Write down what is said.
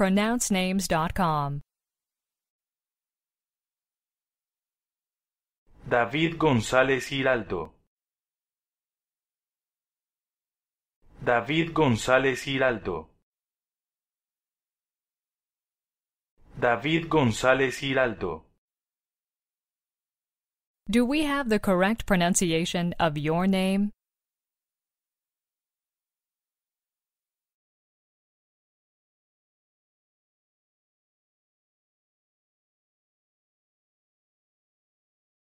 pronouncenames.com. David González Giraldo. David González Giraldo. David González Giraldo. Do we have the correct pronunciation of your name?